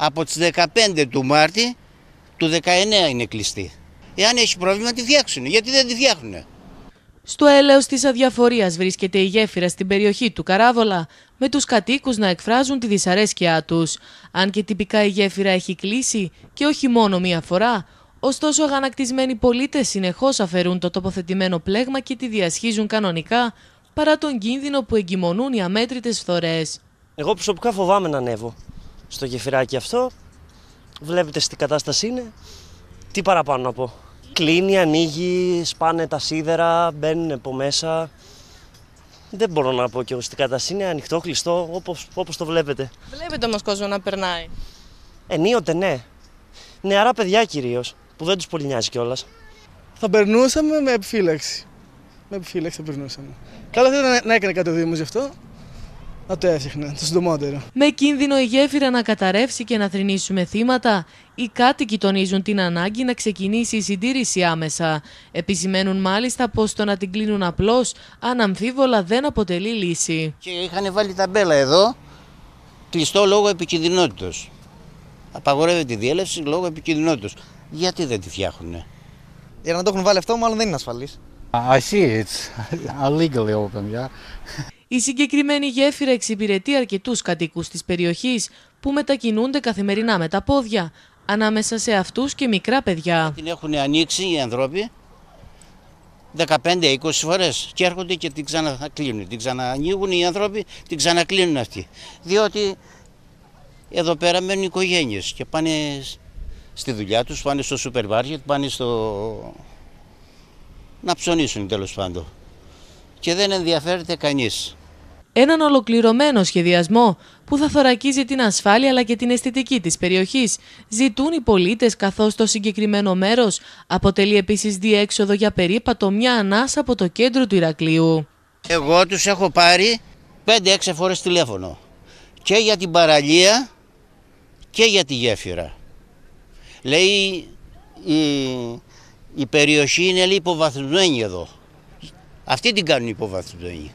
από τις 15 του Μάρτη του 19 είναι κλειστή. Εάν έχει πρόβλημα τη φτιάξουν, γιατί δεν τη φτιάχνουν. Στο έλεος της αδιαφορίας βρίσκεται η γέφυρα στην περιοχή του Καράβολα, με τους κατοίκους να εκφράζουν τη δυσαρέσκειά τους. Αν και τυπικά η γέφυρα έχει κλείσει και όχι μόνο μία φορά, ωστόσο αγανακτισμένοι πολίτες συνεχώς αφαιρούν το τοποθετημένο πλέγμα και τη διασχίζουν κανονικά, παρά τον κίνδυνο που εγκυμονούν οι αμέτρητες φθορές. Εγώ προσωπικά φοβάμαι να ανέβω στο γεφυράκι αυτό. Βλέπετε στην κατάσταση είναι. Τι παραπάνω να πω. Κλείνει, ανοίγει, σπάνε τα σίδερα, μπαίνουν από μέσα. Δεν μπορώ να πω και εγώ στην κατάσταση. Είναι ανοιχτό, κλειστό, όπως, όπως το βλέπετε. Βλέπετε όμως κόσμο να περνάει. Ενίοτε ναι. Νεαρά παιδιά κυρίως, που δεν τους πολύ νοιάζει κιόλας. Θα περνούσαμε με επιφύλαξη. Με επιφύλαξη θα περνούσαμε. Καλό θα ήταν να έκανε κάτι ο Δήμος γι' αυτό να το το συντομότερο. Με κίνδυνο η γέφυρα να καταρρεύσει και να θρυνήσουμε θύματα, οι κάτοικοι τονίζουν την ανάγκη να ξεκινήσει η συντήρηση άμεσα. Επισημαίνουν μάλιστα πως το να την κλείνουν απλώς, αναμφίβολα δεν αποτελεί λύση. Και είχαν βάλει ταμπέλα εδώ, κλειστό λόγω επικινδυνότητα. Απαγορεύεται η διέλευση λόγω επικινδυνότητα. Γιατί δεν τη φτιάχνουν, Για να το έχουν βάλει αυτό, μάλλον δεν είναι ασφαλής. I see it's illegally open, yeah. Η συγκεκριμένη γέφυρα εξυπηρετεί αρκετούς κατοίκου της περιοχής που μετακινούνται καθημερινά με τα πόδια, ανάμεσα σε αυτούς και μικρά παιδιά. Την έχουν ανοίξει οι άνθρωποι 15-20 φορές και έρχονται και την ξανακλίνουν. Την ξανανοίγουν οι άνθρωποι, την ξανακλίνουν αυτοί. Διότι εδώ πέρα μένουν οικογένειες και πάνε στη δουλειά τους, πάνε στο σούπερ μάρκετ, πάνε στο. να ψωνίσουν τέλος πάντων. Και δεν ενδιαφέρεται κανείς έναν ολοκληρωμένο σχεδιασμό που θα θωρακίζει την ασφάλεια αλλά και την αισθητική της περιοχής. Ζητούν οι πολίτες καθώς το συγκεκριμένο μέρος αποτελεί επίσης διέξοδο για περίπατο μια ανάσα από το κέντρο του Ηρακλείου. Εγώ τους έχω πάρει 5-6 φορές τηλέφωνο και για την παραλία και για τη γέφυρα. Λέει η, η περιοχή είναι υποβαθμισμένη εδώ. Αυτή την κάνουν υποβαθμισμένη.